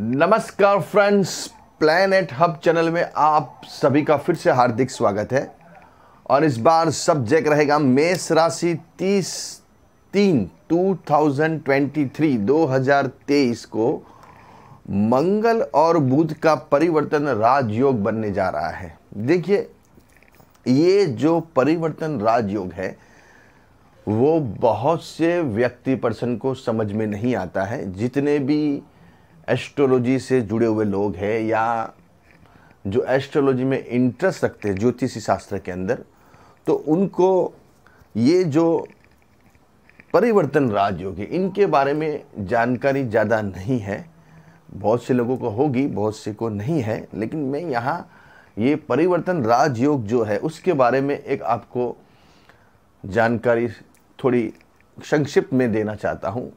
नमस्कार friends planet hub channel में आप सभी का फिर से हार्दिक स्वागत है और इस बार सब्जेक्ट रहेगा मेष राशि तीस तीन टू थाउजेंड ट्वेंटी थ्री दो हजार तेईस को मंगल और बुध का परिवर्तन राजयोग बनने जा रहा है देखिए ये जो परिवर्तन राजयोग है वो बहुत से व्यक्ति पर्सन को समझ में नहीं आता है जितने भी एस्ट्रोलॉजी से जुड़े हुए लोग हैं या जो एस्ट्रोलॉजी में इंटरेस्ट रखते हैं ज्योतिषी शास्त्र के अंदर तो उनको ये जो परिवर्तन राजयोग है इनके बारे में जानकारी ज़्यादा नहीं है बहुत से लोगों को होगी बहुत से को नहीं है लेकिन मैं यहाँ ये परिवर्तन राजयोग जो है उसके बारे में एक आपको जानकारी थोड़ी संक्षिप्त में देना चाहता हूँ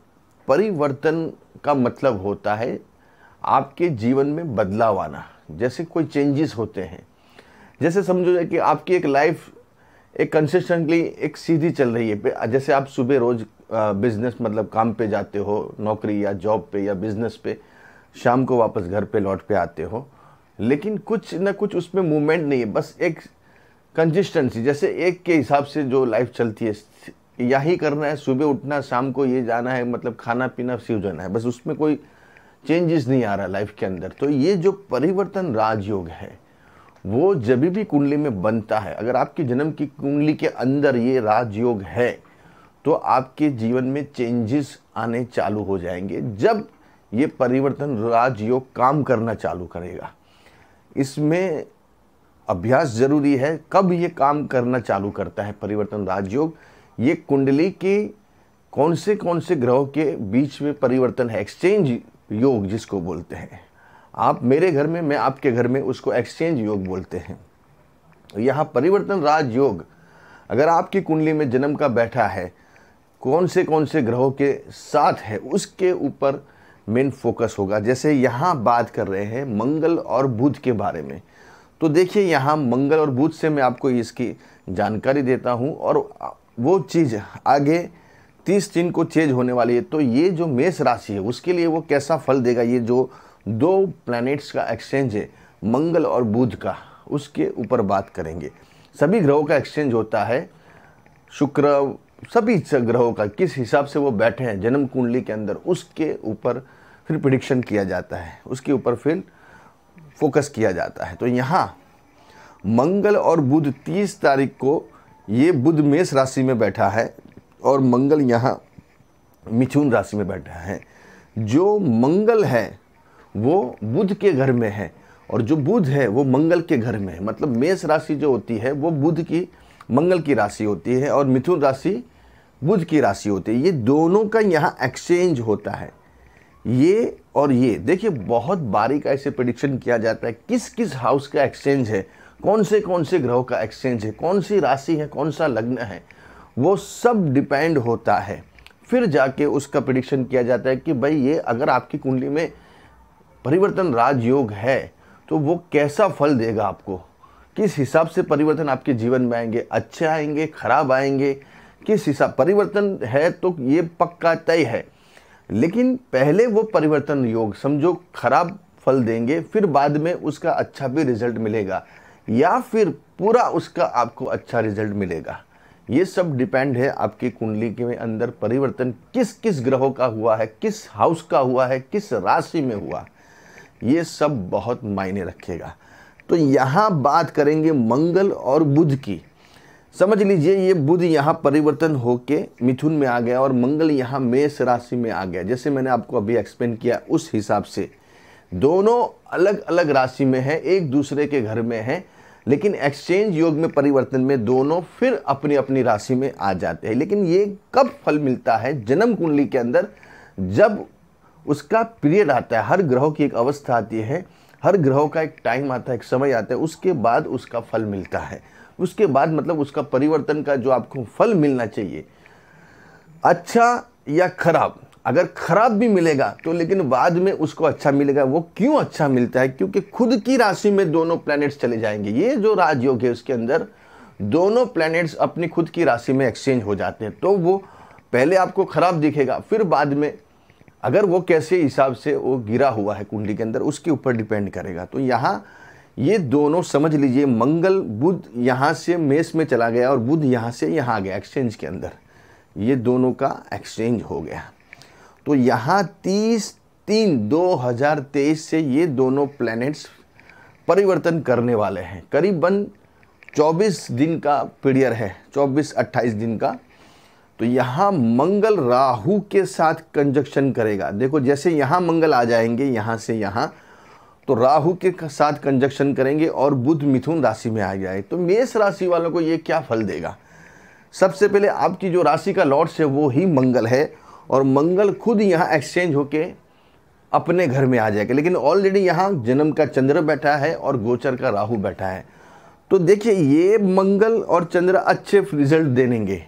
परिवर्तन का मतलब होता है आपके जीवन में बदलाव आना जैसे कोई चेंजेस होते हैं जैसे समझो कि आपकी एक लाइफ एक कंसिस्टेंटली एक सीधी चल रही है जैसे आप सुबह रोज़ बिज़नेस मतलब काम पे जाते हो नौकरी या जॉब पे या बिज़नेस पे शाम को वापस घर पे लौट पे आते हो लेकिन कुछ ना कुछ उसमें मूवमेंट नहीं है बस एक कंसिस्टेंसी जैसे एक के हिसाब से जो लाइफ चलती है यही करना है सुबह उठना शाम को ये जाना है मतलब खाना पीना जाना है बस उसमें कोई चेंजेस नहीं आ रहा लाइफ के अंदर तो ये जो परिवर्तन राजयोग है वो जब भी कुंडली में बनता है अगर आपकी जन्म की कुंडली के अंदर ये राजयोग है तो आपके जीवन में चेंजेस आने चालू हो जाएंगे जब ये परिवर्तन राजयोग काम करना चालू करेगा इसमें अभ्यास जरूरी है कब ये काम करना चालू करता है परिवर्तन राजयोग ये कुंडली के कौन से कौन से ग्रहों के बीच में परिवर्तन है एक्सचेंज योग जिसको बोलते हैं आप मेरे घर में मैं आपके घर में उसको एक्सचेंज योग बोलते हैं यहाँ परिवर्तन राज योग अगर आपकी कुंडली में जन्म का बैठा है कौन से कौन से ग्रहों के साथ है उसके ऊपर मेन फोकस होगा जैसे यहाँ बात कर रहे हैं मंगल और बुध के बारे में तो देखिए यहाँ मंगल और बुध से मैं आपको इसकी जानकारी देता हूँ और वो चीज़ आगे तीस दिन को चेंज होने वाली है तो ये जो मेष राशि है उसके लिए वो कैसा फल देगा ये जो दो प्लैनेट्स का एक्सचेंज है मंगल और बुध का उसके ऊपर बात करेंगे सभी ग्रहों का एक्सचेंज होता है शुक्र सभी ग्रहों का किस हिसाब से वो बैठे हैं जन्म कुंडली के अंदर उसके ऊपर फिर प्रिडिक्शन किया जाता है उसके ऊपर फिर फोकस किया जाता है तो यहाँ मंगल और बुध 30 तारीख को ये बुध मेष राशि में बैठा है और मंगल यहाँ मिथुन राशि में बैठा है जो मंगल है वो बुध के घर में है और जो बुध है वो मंगल के घर में है मतलब मेष राशि जो होती है वो बुध की मंगल की राशि होती है और मिथुन राशि बुध की राशि होती है ये दोनों का यहाँ एक्सचेंज होता है ये और ये देखिए बहुत बारीक ऐसे प्रडिक्शन किया जाता है किस किस हाउस का एक्सचेंज है कौन से कौन से ग्रहों का एक्सचेंज है कौन सी राशि है कौन सा लग्न है वो सब डिपेंड होता है फिर जाके उसका प्रिडिक्शन किया जाता है कि भाई ये अगर आपकी कुंडली में परिवर्तन राजयोग है तो वो कैसा फल देगा आपको किस हिसाब से परिवर्तन आपके जीवन में आएंगे अच्छे आएंगे खराब आएंगे किस हिसाब परिवर्तन है तो ये पक्का तय है लेकिन पहले वो परिवर्तन योग समझो खराब फल देंगे फिर बाद में उसका अच्छा भी रिजल्ट मिलेगा या फिर पूरा उसका आपको अच्छा रिजल्ट मिलेगा ये सब डिपेंड है आपकी कुंडली के अंदर परिवर्तन किस किस ग्रहों का हुआ है किस हाउस का हुआ है किस राशि में हुआ ये सब बहुत मायने रखेगा तो यहाँ बात करेंगे मंगल और बुध की समझ लीजिए ये बुध यहाँ परिवर्तन होके मिथुन में आ गया और मंगल यहाँ मेष राशि में आ गया जैसे मैंने आपको अभी एक्सप्लेन किया उस हिसाब से दोनों अलग अलग राशि में है एक दूसरे के घर में है लेकिन एक्सचेंज योग में परिवर्तन में दोनों फिर अपनी अपनी राशि में आ जाते हैं लेकिन ये कब फल मिलता है जन्म कुंडली के अंदर जब उसका पीरियड आता है हर ग्रहों की एक अवस्था आती है हर ग्रहों का एक टाइम आता है एक समय आता है उसके बाद उसका फल मिलता है उसके बाद मतलब उसका परिवर्तन का जो आपको फल मिलना चाहिए अच्छा या खराब अगर खराब भी मिलेगा तो लेकिन बाद में उसको अच्छा मिलेगा वो क्यों अच्छा मिलता है क्योंकि खुद की राशि में दोनों प्लैनेट्स चले जाएंगे ये जो राजयोग है उसके अंदर दोनों प्लैनेट्स अपनी खुद की राशि में एक्सचेंज हो जाते हैं तो वो पहले आपको खराब दिखेगा फिर बाद में अगर वो कैसे हिसाब से वो गिरा हुआ है कुंडली के अंदर उसके ऊपर डिपेंड करेगा तो यहाँ ये दोनों समझ लीजिए मंगल बुध यहाँ से मेष में चला गया और बुध यहाँ से यहाँ आ गया एक्सचेंज के अंदर ये दोनों का एक्सचेंज हो गया तो यहाँ तीस तीन तेईस से ये दोनों प्लैनेट्स परिवर्तन करने वाले हैं करीबन 24 दिन का पीरियड है 24-28 दिन का तो यहाँ मंगल राहु के साथ कंजक्शन करेगा देखो जैसे यहाँ मंगल आ जाएंगे यहाँ से यहाँ तो राहु के साथ कंजक्शन करेंगे और बुध मिथुन राशि में आ जाए तो मेष राशि वालों को ये क्या फल देगा सबसे पहले आपकी जो राशि का लॉर्ड्स है वो ही मंगल है और मंगल खुद यहाँ एक्सचेंज होके अपने घर में आ जाएगा लेकिन ऑलरेडी यहाँ जन्म का चंद्र बैठा है और गोचर का राहु बैठा है तो देखिए ये मंगल और चंद्र अच्छे रिजल्ट देंगे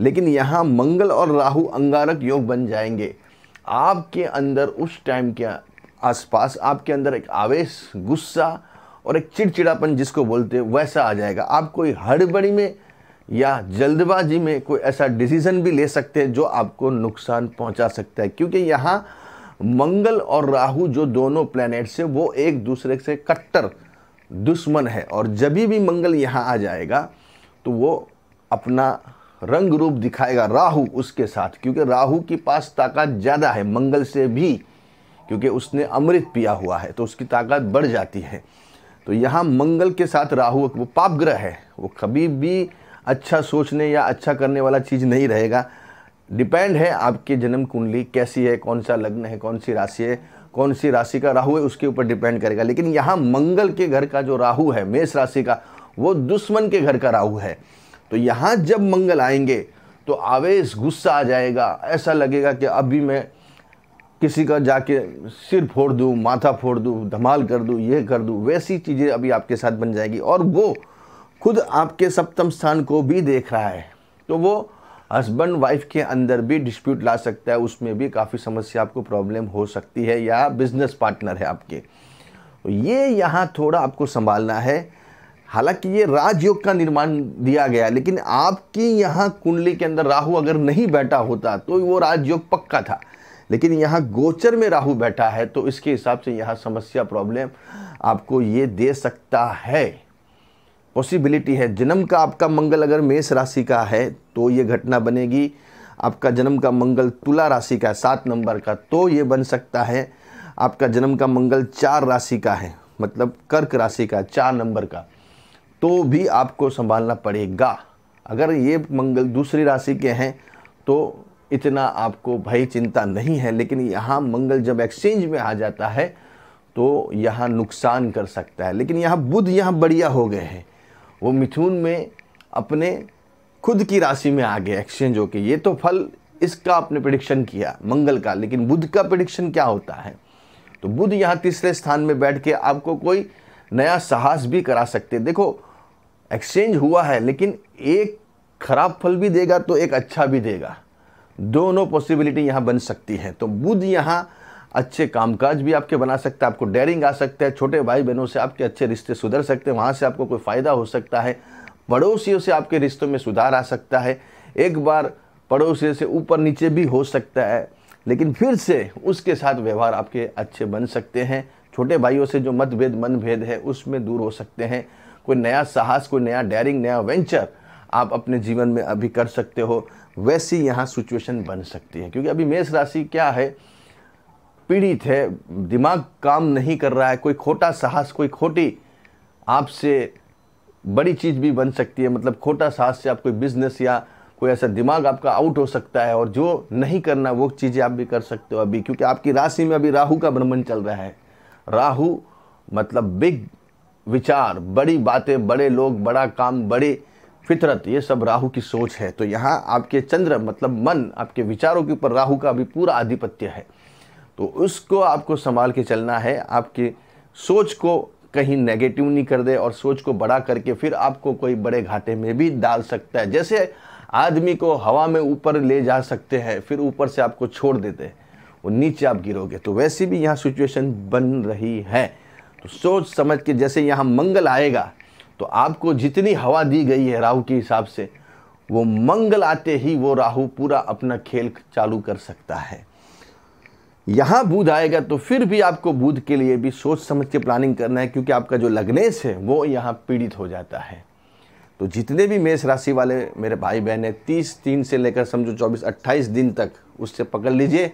लेकिन यहाँ मंगल और राहु अंगारक योग बन जाएंगे आपके अंदर उस टाइम के आसपास आपके अंदर एक आवेश गुस्सा और एक चिड़चिड़ापन जिसको बोलते हैं वैसा आ जाएगा आप कोई हड़बड़ी में या जल्दबाजी में कोई ऐसा डिसीज़न भी ले सकते हैं जो आपको नुकसान पहुंचा सकता है क्योंकि यहाँ मंगल और राहु जो दोनों प्लैनेट्स हैं वो एक दूसरे से कट्टर दुश्मन है और जब भी मंगल यहाँ आ जाएगा तो वो अपना रंग रूप दिखाएगा राहु उसके साथ क्योंकि राहु के पास ताकत ज़्यादा है मंगल से भी क्योंकि उसने अमृत पिया हुआ है तो उसकी ताकत बढ़ जाती है तो यहाँ मंगल के साथ राहु वो पाप ग्रह है वो कभी भी अच्छा सोचने या अच्छा करने वाला चीज़ नहीं रहेगा डिपेंड है आपकी जन्म कुंडली कैसी है कौन सा लग्न है कौन सी राशि है कौन सी राशि का राहु है उसके ऊपर डिपेंड करेगा लेकिन यहाँ मंगल के घर का जो राहु है मेष राशि का वो दुश्मन के घर का राहु है तो यहाँ जब मंगल आएंगे तो आवेश गुस्सा आ जाएगा ऐसा लगेगा कि अभी मैं किसी का जाके सिर फोड़ दूँ माथा फोड़ दूँ धमाल कर दूँ ये कर दूँ वैसी चीज़ें अभी आपके साथ बन जाएगी और वो खुद आपके सप्तम स्थान को भी देख रहा है तो वो हस्बैंड वाइफ के अंदर भी डिस्प्यूट ला सकता है उसमें भी काफ़ी समस्या आपको प्रॉब्लम हो सकती है या बिजनेस पार्टनर है आपके तो ये यहाँ थोड़ा आपको संभालना है हालांकि ये राजयोग का निर्माण दिया गया लेकिन आपकी यहाँ कुंडली के अंदर राहु अगर नहीं बैठा होता तो वो राजयोग पक्का था लेकिन यहाँ गोचर में राहु बैठा है तो इसके हिसाब से यहाँ समस्या प्रॉब्लम आपको ये दे सकता है पॉसिबिलिटी है जन्म का आपका मंगल अगर मेष राशि का है तो ये घटना बनेगी आपका जन्म का मंगल तुला राशि का है सात नंबर का तो ये बन सकता है आपका जन्म का मंगल चार राशि का है मतलब कर्क राशि का चार नंबर का तो भी आपको संभालना पड़ेगा अगर ये मंगल दूसरी राशि के हैं तो इतना आपको भय चिंता नहीं है लेकिन यहाँ मंगल जब एक्सचेंज में आ जाता है तो यहाँ नुकसान कर सकता है लेकिन यहाँ बुध यहाँ बढ़िया हो गए हैं वो मिथुन में अपने खुद की राशि में आ गए एक्सचेंज होकर ये तो फल इसका आपने प्रिडिक्शन किया मंगल का लेकिन बुध का प्रिडिक्शन क्या होता है तो बुध यहाँ तीसरे स्थान में बैठ के आपको कोई नया साहस भी करा सकते देखो एक्सचेंज हुआ है लेकिन एक खराब फल भी देगा तो एक अच्छा भी देगा दोनों पॉसिबिलिटी यहाँ बन सकती है तो बुध यहाँ अच्छे कामकाज भी आपके बना सकता है आपको डेयरिंग आ सकता है छोटे भाई बहनों से आपके अच्छे रिश्ते सुधर सकते हैं वहाँ से आपको कोई फ़ायदा हो सकता है पड़ोसियों से आपके रिश्तों में सुधार आ सकता है एक बार पड़ोसियों से ऊपर नीचे भी हो सकता है लेकिन फिर से उसके साथ व्यवहार आपके अच्छे बन सकते हैं छोटे भाइयों से जो मतभेद मनभेद है उसमें दूर हो सकते हैं कोई नया साहस कोई नया डेयरिंग नया वेंचर आप अपने जीवन में अभी कर सकते हो वैसी यहाँ सिचुएशन बन सकती है क्योंकि अभी मेष राशि क्या है पीड़ित है दिमाग काम नहीं कर रहा है कोई खोटा साहस कोई खोटी आपसे बड़ी चीज़ भी बन सकती है मतलब खोटा साहस से आप कोई बिज़नेस या कोई ऐसा दिमाग आपका आउट हो सकता है और जो नहीं करना वो चीज़ें आप भी कर सकते हो अभी क्योंकि आपकी राशि में अभी राहु का भ्रमण चल रहा है राहु मतलब बिग विचार बड़ी बातें बड़े लोग बड़ा काम बड़े फितरत ये सब राहु की सोच है तो यहाँ आपके चंद्र मतलब मन आपके विचारों के ऊपर राहु का अभी पूरा आधिपत्य है तो उसको आपको संभाल के चलना है आपकी सोच को कहीं नेगेटिव नहीं कर दे और सोच को बड़ा करके फिर आपको कोई बड़े घाटे में भी डाल सकता है जैसे आदमी को हवा में ऊपर ले जा सकते हैं फिर ऊपर से आपको छोड़ देते हैं और नीचे आप गिरोगे तो वैसी भी यहाँ सिचुएशन बन रही है तो सोच समझ के जैसे यहाँ मंगल आएगा तो आपको जितनी हवा दी गई है राहु के हिसाब से वो मंगल आते ही वो राहु पूरा अपना खेल चालू कर सकता है यहाँ बुध आएगा तो फिर भी आपको बुध के लिए भी सोच समझ के प्लानिंग करना है क्योंकि आपका जो लग्नेश है वो यहाँ पीड़ित हो जाता है तो जितने भी मेष राशि वाले मेरे भाई बहन हैं तीस तीन से लेकर समझो चौबीस अट्ठाईस दिन तक उससे पकड़ लीजिए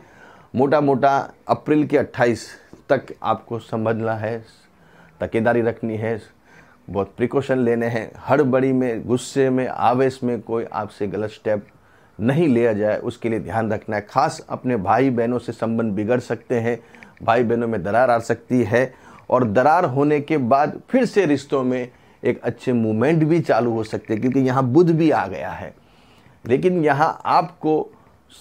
मोटा मोटा अप्रैल के अट्ठाईस तक आपको संभलना है तकेदारी रखनी है बहुत प्रिकॉशन लेने हैं हड़बड़ी में गुस्से में आवेश में कोई आपसे गलत स्टेप नहीं लिया जाए उसके लिए ध्यान रखना है खास अपने भाई बहनों से संबंध बिगड़ सकते हैं भाई बहनों में दरार आ सकती है और दरार होने के बाद फिर से रिश्तों में एक अच्छे मूवमेंट भी चालू हो सकते हैं क्योंकि यहाँ बुध भी आ गया है लेकिन यहाँ आपको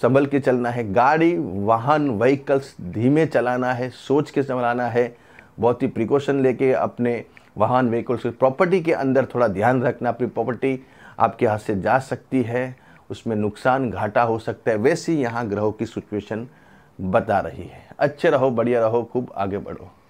संभल के चलना है गाड़ी वाहन व्हीकल्स धीमे चलाना है सोच के संभलाना है बहुत ही प्रिकॉशन लेके अपने वाहन व्हीकल्स प्रॉपर्टी के अंदर थोड़ा ध्यान रखना अपनी प्रॉपर्टी आपके हाथ से जा सकती है उसमें नुकसान घाटा हो सकता है वैसी यहाँ ग्रहों की सिचुएशन बता रही है अच्छे रहो बढ़िया रहो खूब आगे बढ़ो